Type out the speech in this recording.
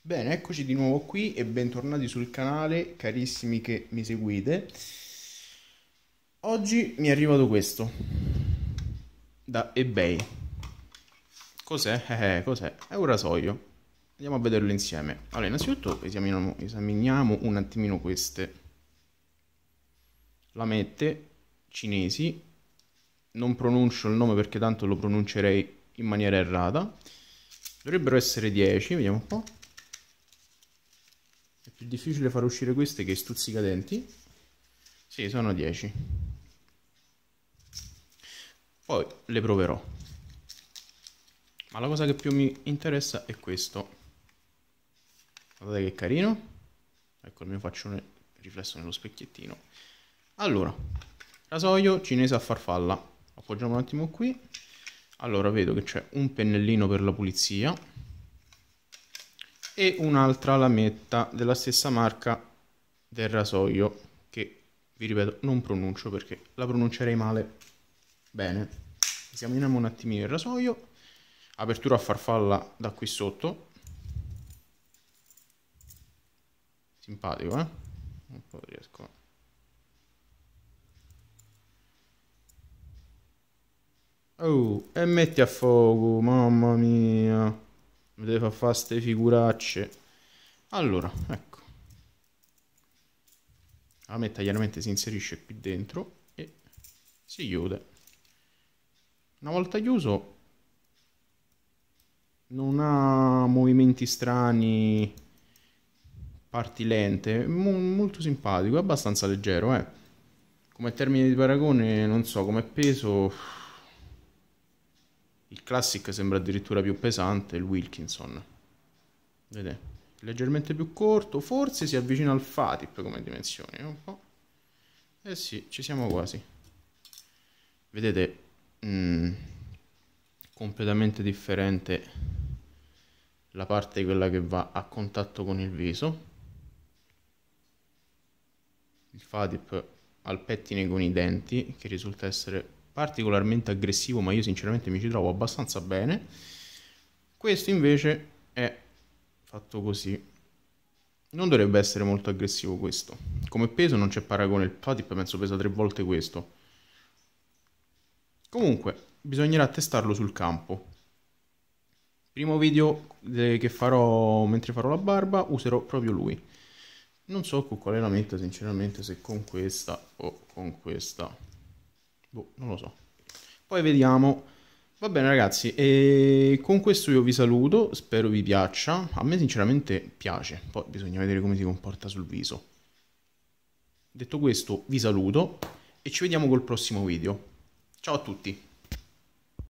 Bene, eccoci di nuovo qui e bentornati sul canale, carissimi che mi seguite. Oggi mi è arrivato questo da eBay. Cos'è? Eh, eh, cos'è? È un rasoio. Andiamo a vederlo insieme. Allora, innanzitutto esaminiamo, esaminiamo un attimino queste lamette cinesi. Non pronuncio il nome perché tanto lo pronuncerei in maniera errata. Dovrebbero essere 10, vediamo un po'. Più difficile far uscire queste che stuzzicadenti. Sì, sono 10. Poi le proverò. Ma la cosa che più mi interessa è questo. Guardate che carino. Ecco il mio faccione riflesso nello specchiettino. Allora, rasoio cinese a farfalla. Appoggiamo un attimo qui. Allora, vedo che c'è un pennellino per la pulizia e un'altra lametta della stessa marca del rasoio che vi ripeto non pronuncio perché la pronuncerei male bene esaminiamo un attimino il rasoio apertura a farfalla da qui sotto simpatico eh un po' riesco oh e metti a fuoco mamma mia mi deve far fare queste figuracce. Allora, ecco. La metta chiaramente si inserisce qui dentro e si chiude. Una volta chiuso non ha movimenti strani, parti lente, molto simpatico, è abbastanza leggero, eh. Come termine di paragone, non so, come peso il Classic sembra addirittura più pesante, il Wilkinson. Vedete? Leggermente più corto, forse si avvicina al Fatip come dimensioni, un po'. Eh sì, ci siamo quasi. Vedete, mh, mm, completamente differente la parte quella che va a contatto con il viso. Il Fatip al pettine con i denti, che risulta essere particolarmente aggressivo, ma io sinceramente mi ci trovo abbastanza bene. Questo invece è fatto così. Non dovrebbe essere molto aggressivo questo. Come peso non c'è paragone, il Fatip penso pesa tre volte questo. Comunque, bisognerà testarlo sul campo. Primo video eh, che farò mentre farò la barba userò proprio lui. Non so con quale lamenta, sinceramente, se con questa o con questa. Boh, non lo so. Poi vediamo. Va bene ragazzi, e ehm, con questo io vi saluto, spero vi piaccia. A me sinceramente piace, poi bisogna vedere come si comporta sul viso. Detto questo, vi saluto e ci vediamo col prossimo video. Ciao a tutti!